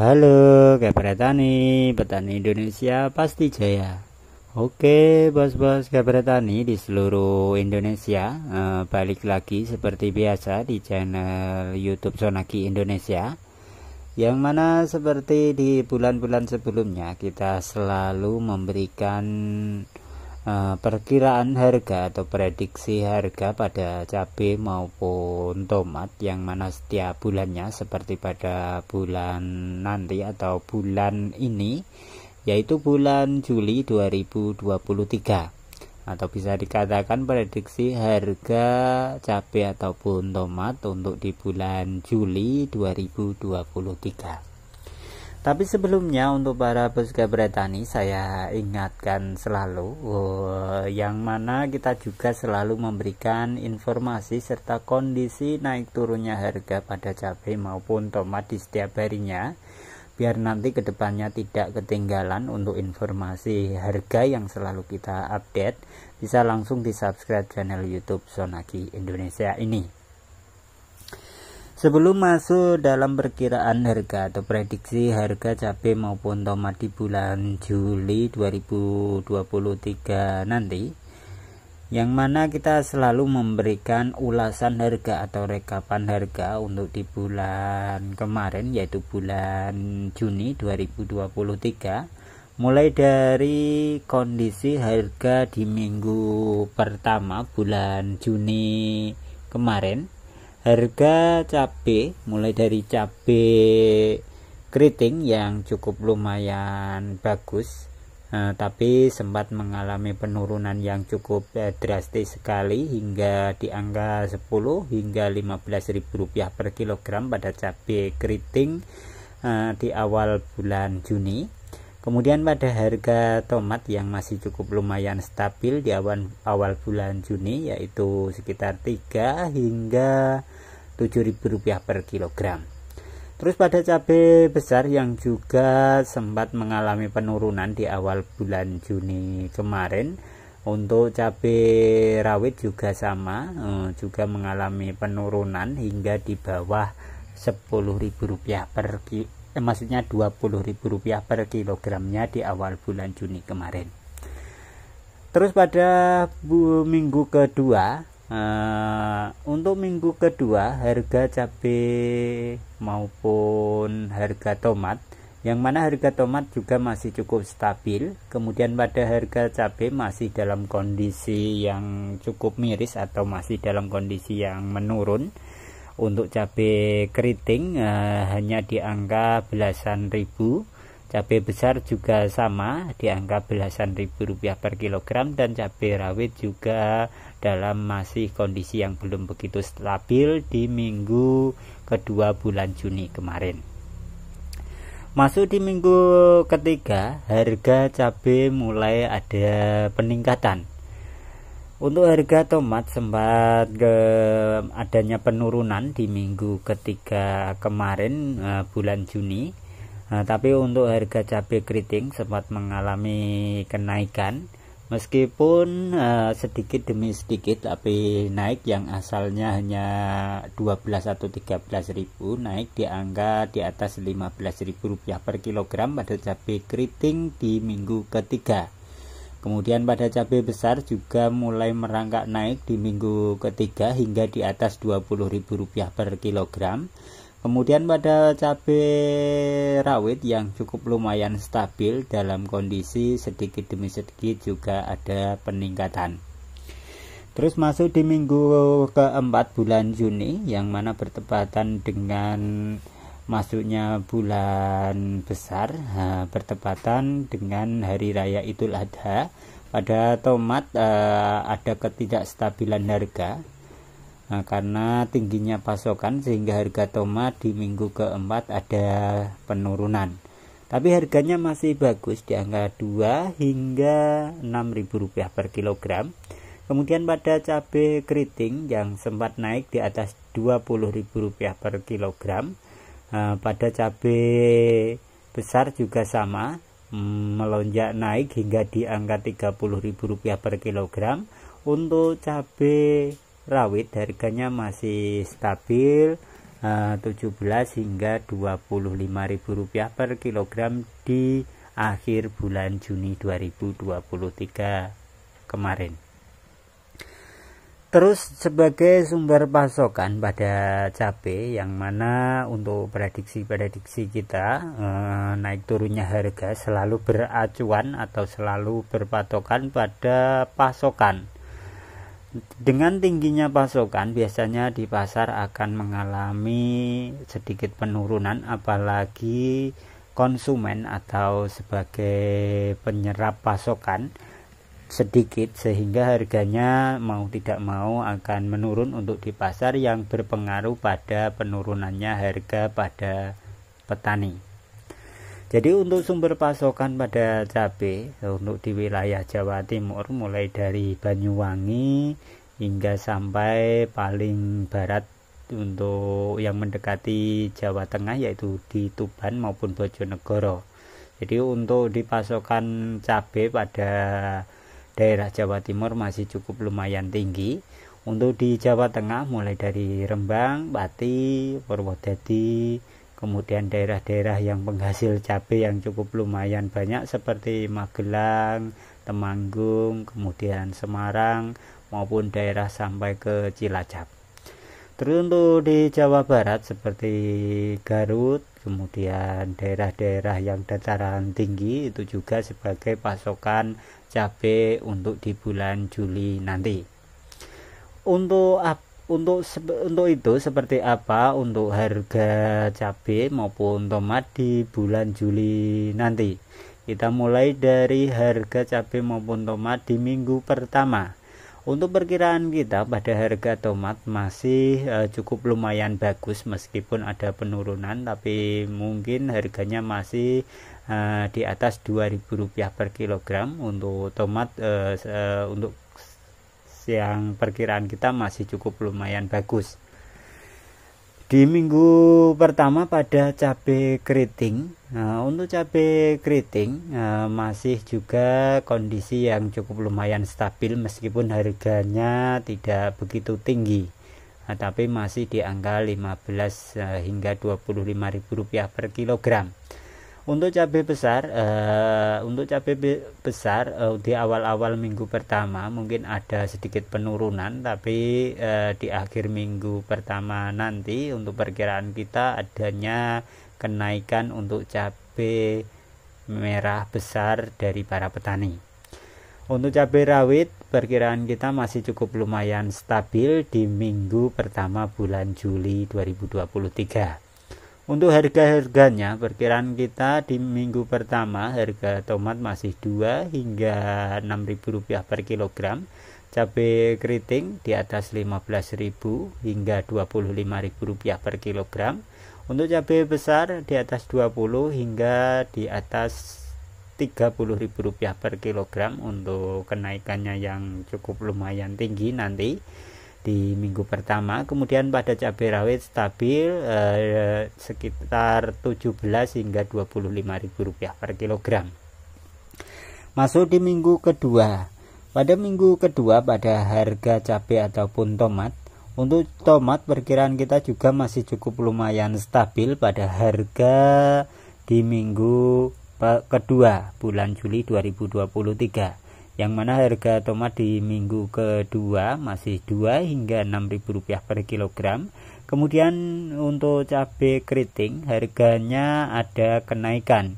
Halo, Kabar Tani, petani Indonesia pasti jaya. Oke, bos-bos Kabar Tani di seluruh Indonesia, eh, balik lagi seperti biasa di channel YouTube Sonaki Indonesia. Yang mana seperti di bulan-bulan sebelumnya kita selalu memberikan Eh, perkiraan harga atau prediksi harga pada cabai maupun tomat yang mana setiap bulannya seperti pada bulan nanti atau bulan ini yaitu bulan Juli 2023 atau bisa dikatakan prediksi harga cabai ataupun tomat untuk di bulan Juli 2023. Tapi sebelumnya untuk para pesuka Bretani saya ingatkan selalu oh, yang mana kita juga selalu memberikan informasi serta kondisi naik turunnya harga pada cabai maupun tomat di setiap harinya biar nanti kedepannya tidak ketinggalan untuk informasi harga yang selalu kita update bisa langsung di subscribe channel youtube Sonaki Indonesia ini Sebelum masuk dalam perkiraan harga atau prediksi harga cabai maupun tomat di bulan Juli 2023 nanti, yang mana kita selalu memberikan ulasan harga atau rekapan harga untuk di bulan kemarin yaitu bulan Juni 2023 mulai dari kondisi harga di minggu pertama bulan Juni kemarin harga cabai mulai dari cabai keriting yang cukup lumayan bagus eh, tapi sempat mengalami penurunan yang cukup eh, drastis sekali hingga di angka 10 hingga 15 ribu rupiah per kilogram pada cabai keriting eh, di awal bulan Juni Kemudian pada harga tomat yang masih cukup lumayan stabil di awal, awal bulan Juni yaitu sekitar 3 hingga 7.000 rupiah per kilogram. Terus pada cabai besar yang juga sempat mengalami penurunan di awal bulan Juni kemarin untuk cabai rawit juga sama eh, juga mengalami penurunan hingga di bawah 10.000 rupiah per eh, maksudnya Rp20.000 per kilogramnya di awal bulan Juni kemarin. Terus pada bu, minggu kedua, eh, untuk minggu kedua harga cabai maupun harga tomat yang mana harga tomat juga masih cukup stabil kemudian pada harga cabai masih dalam kondisi yang cukup miris atau masih dalam kondisi yang menurun untuk cabai keriting uh, hanya di angka belasan ribu cabai besar juga sama di angka belasan ribu rupiah per kilogram dan cabai rawit juga dalam masih kondisi yang belum begitu stabil di minggu kedua bulan Juni kemarin Masuk di minggu ketiga, harga cabai mulai ada peningkatan untuk harga tomat sempat ke adanya penurunan di minggu ketiga kemarin eh, bulan Juni. Nah, tapi untuk harga cabai keriting sempat mengalami kenaikan meskipun eh, sedikit demi sedikit tapi naik yang asalnya hanya 12 atau 13 ribu naik di angka di atas 15 ribu rupiah per kilogram pada cabai keriting di minggu ketiga Kemudian pada cabai besar juga mulai merangkak naik di minggu ketiga hingga di atas Rp20.000 per kilogram. Kemudian pada cabai rawit yang cukup lumayan stabil dalam kondisi sedikit demi sedikit juga ada peningkatan. Terus masuk di minggu keempat bulan Juni yang mana bertepatan dengan masuknya bulan besar ha, bertepatan dengan hari raya Idul Adha pada tomat uh, ada ketidakstabilan harga karena tingginya pasokan sehingga harga tomat di minggu keempat ada penurunan tapi harganya masih bagus di angka 2 hingga 6000 rupiah per kilogram kemudian pada cabai keriting yang sempat naik di atas 20000 rupiah per kilogram Nah, pada cabai besar juga sama mm, melonjak naik hingga di angka Rp30.000 per kilogram. Untuk cabai rawit harganya masih stabil eh, 17 hingga Rp25.000 per kilogram di akhir bulan Juni 2023 kemarin. Terus sebagai sumber pasokan pada cabai yang mana untuk prediksi-prediksi kita ah. eh, naik turunnya harga selalu beracuan atau selalu berpatokan pada pasokan. Dengan tingginya pasokan biasanya di pasar akan mengalami sedikit penurunan apalagi konsumen atau sebagai penyerap pasokan sedikit sehingga harganya mau tidak mau akan menurun untuk di pasar yang berpengaruh pada penurunannya harga pada petani. Jadi untuk sumber pasokan pada cabai untuk di wilayah Jawa Timur mulai dari Banyuwangi hingga sampai paling barat untuk yang mendekati Jawa Tengah yaitu di Tuban maupun Bojonegoro. Jadi untuk di pasokan cabai pada daerah Jawa Timur masih cukup lumayan tinggi. Untuk di Jawa Tengah mulai dari Rembang, Pati, Purwodadi, kemudian daerah-daerah yang penghasil cabai yang cukup lumayan banyak seperti Magelang, Temanggung, kemudian Semarang maupun daerah sampai ke Cilacap. Terus untuk di Jawa Barat seperti Garut, kemudian daerah-daerah yang dataran tinggi itu juga sebagai pasokan cabai untuk di bulan Juli nanti. Untuk untuk untuk itu seperti apa untuk harga cabai maupun tomat di bulan Juli nanti? Kita mulai dari harga cabai maupun tomat di minggu pertama untuk perkiraan kita pada harga tomat masih uh, cukup lumayan bagus meskipun ada penurunan tapi mungkin harganya masih uh, di atas Rp2.000 per kilogram untuk tomat uh, uh, untuk yang perkiraan kita masih cukup lumayan bagus di minggu pertama pada cabai keriting nah, untuk cabai keriting nah, masih juga kondisi yang cukup lumayan stabil meskipun harganya tidak begitu tinggi nah, tapi masih di angka 15 eh, hingga 25 ribu rupiah per kilogram untuk cabai besar uh, untuk cabai besar uh, di awal-awal minggu pertama mungkin ada sedikit penurunan tapi uh, di akhir minggu pertama nanti untuk perkiraan kita adanya kenaikan untuk cabai merah besar dari para petani untuk cabai rawit perkiraan kita masih cukup lumayan stabil di minggu pertama bulan Juli 2023 untuk harga-harganya, perkiraan kita di minggu pertama harga tomat masih 2 hingga 6.000 rupiah per kilogram, cabai keriting di atas 15000 hingga 25.000 rupiah per kilogram. Untuk cabai besar di atas 20 hingga di atas 30.000 rupiah per kilogram untuk kenaikannya yang cukup lumayan tinggi nanti di minggu pertama kemudian pada cabai rawit stabil eh, sekitar 17 hingga 25 ribu rupiah per kilogram masuk di minggu kedua pada minggu kedua pada harga cabai ataupun tomat untuk tomat perkiraan kita juga masih cukup lumayan stabil pada harga di minggu kedua bulan Juli 2023 yang mana harga tomat di minggu kedua masih 2 hingga 6.000 rupiah per kilogram. Kemudian untuk cabai keriting harganya ada kenaikan.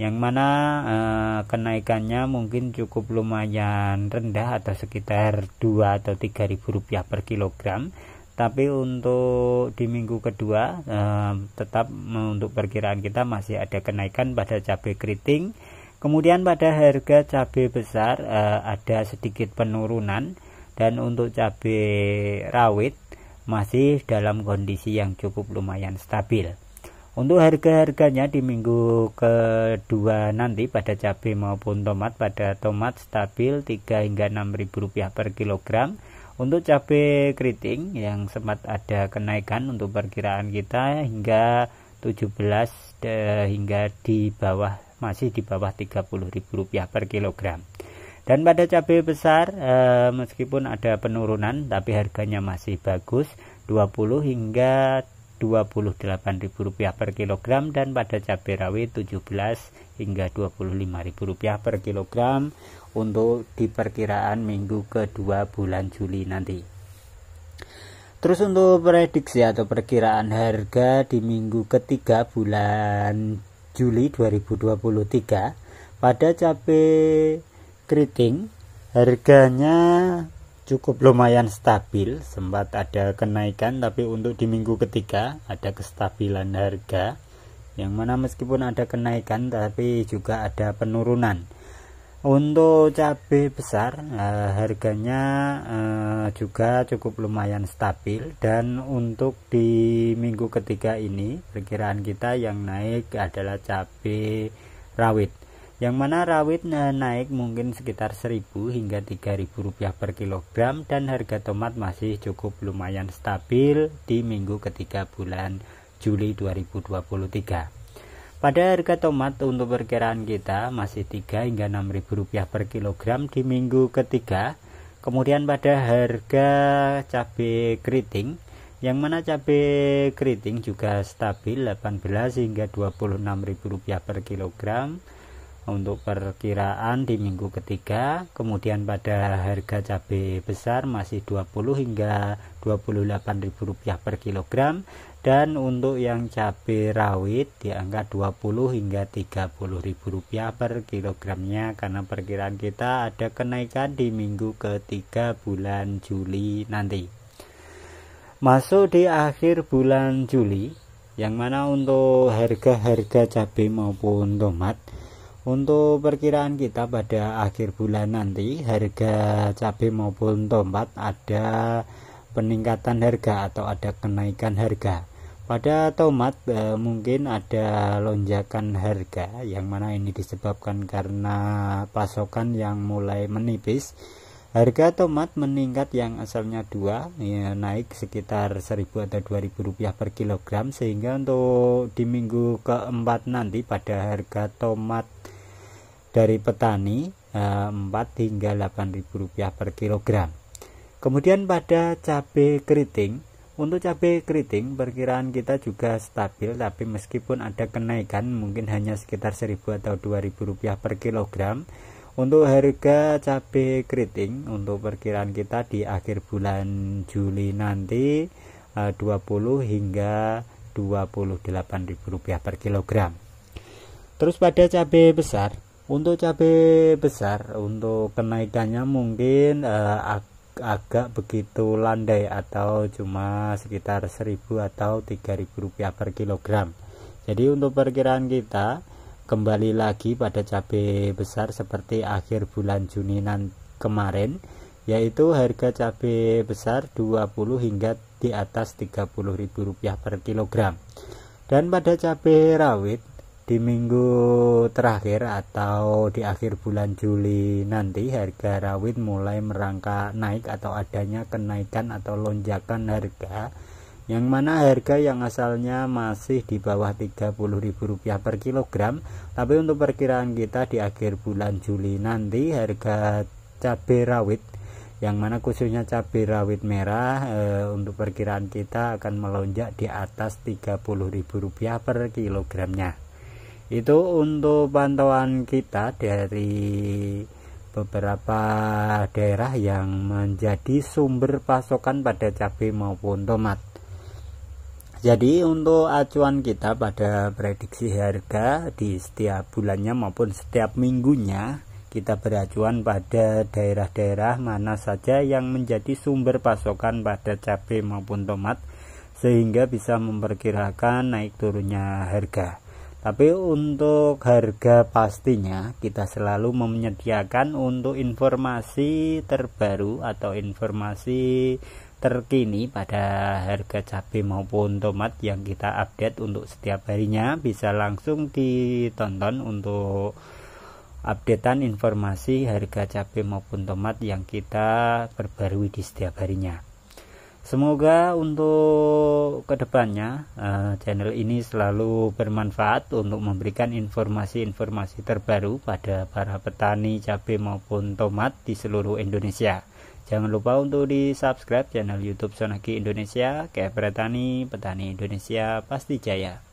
Yang mana eh, kenaikannya mungkin cukup lumayan rendah atau sekitar 2 atau ribu rupiah per kilogram. Tapi untuk di minggu kedua eh, tetap eh, untuk perkiraan kita masih ada kenaikan pada cabai keriting Kemudian pada harga cabai besar eh, ada sedikit penurunan dan untuk cabai rawit masih dalam kondisi yang cukup lumayan stabil. Untuk harga-harganya di minggu kedua nanti pada cabai maupun tomat pada tomat stabil 3 hingga 6.000 ribu rupiah per kilogram. Untuk cabai keriting yang sempat ada kenaikan untuk perkiraan kita hingga 17 eh, hingga di bawah masih di bawah Rp30.000 per kilogram. Dan pada cabai besar eh, meskipun ada penurunan tapi harganya masih bagus 20 hingga Rp28.000 per kilogram dan pada cabai rawit 17 hingga Rp25.000 per kilogram untuk diperkiraan minggu kedua bulan Juli nanti. Terus untuk prediksi atau perkiraan harga di minggu ketiga bulan Juli 2023 pada cabai keriting harganya cukup lumayan stabil sempat ada kenaikan tapi untuk di minggu ketiga ada kestabilan harga yang mana meskipun ada kenaikan tapi juga ada penurunan untuk cabai besar uh, harganya uh, juga cukup lumayan stabil dan untuk di minggu ketiga ini perkiraan kita yang naik adalah cabai rawit yang mana rawit eh, naik mungkin sekitar 1000 hingga 3000 rupiah per kilogram dan harga tomat masih cukup lumayan stabil di minggu ketiga bulan Juli 2023 pada harga tomat untuk perkiraan kita masih 3 hingga 6 ribu rupiah per kilogram di minggu ketiga. Kemudian pada harga cabai keriting yang mana cabai keriting juga stabil 18 hingga 26 ribu rupiah per kilogram untuk perkiraan di minggu ketiga kemudian pada harga cabai besar masih 20 hingga 28 ribu rupiah per kilogram dan untuk yang cabai rawit di angka 20 hingga 30 ribu rupiah per kilogramnya karena perkiraan kita ada kenaikan di minggu ketiga bulan Juli nanti masuk di akhir bulan Juli yang mana untuk harga-harga cabai maupun tomat untuk perkiraan kita pada akhir bulan nanti, harga cabai maupun tomat ada peningkatan harga atau ada kenaikan harga. Pada tomat eh, mungkin ada lonjakan harga yang mana ini disebabkan karena pasokan yang mulai menipis. Harga tomat meningkat yang asalnya dua ya, naik sekitar 1000 atau 2000 rupiah per kilogram sehingga untuk di minggu keempat nanti pada harga tomat dari petani eh, 4 hingga ribu rupiah per kilogram kemudian pada cabai keriting untuk cabai keriting perkiraan kita juga stabil tapi meskipun ada kenaikan mungkin hanya sekitar 1000 atau 2000 rupiah per kilogram untuk harga cabai keriting untuk perkiraan kita di akhir bulan Juli nanti 20 eh, hingga ribu rupiah per kilogram terus pada cabai besar untuk cabai besar untuk kenaikannya mungkin uh, ag agak begitu landai atau cuma sekitar 1000 atau 3000 rupiah per kilogram jadi untuk perkiraan kita kembali lagi pada cabai besar seperti akhir bulan Juni kemarin yaitu harga cabai besar 20 hingga di atas 30.000 rupiah per kilogram. Dan pada cabai rawit di minggu terakhir atau di akhir bulan Juli nanti harga rawit mulai merangkak naik atau adanya kenaikan atau lonjakan harga yang mana harga yang asalnya masih di bawah Rp30.000 per kilogram tapi untuk perkiraan kita di akhir bulan Juli nanti harga cabai rawit yang mana khususnya cabai rawit merah e, untuk perkiraan kita akan melonjak di atas Rp30.000 per kilogramnya itu untuk pantauan kita dari beberapa daerah yang menjadi sumber pasokan pada cabai maupun tomat jadi untuk acuan kita pada prediksi harga di setiap bulannya maupun setiap minggunya kita beracuan pada daerah-daerah mana saja yang menjadi sumber pasokan pada cabai maupun tomat sehingga bisa memperkirakan naik turunnya harga tapi untuk harga pastinya kita selalu menyediakan untuk informasi terbaru atau informasi terkini pada harga cabai maupun tomat yang kita update untuk setiap harinya bisa langsung ditonton untuk updatean informasi harga cabai maupun tomat yang kita perbarui di setiap harinya. Semoga untuk kedepannya eh, channel ini selalu bermanfaat untuk memberikan informasi-informasi terbaru pada para petani cabai maupun tomat di seluruh Indonesia. Jangan lupa untuk di subscribe channel YouTube Sonaki Indonesia, kayak petani, petani Indonesia pasti jaya.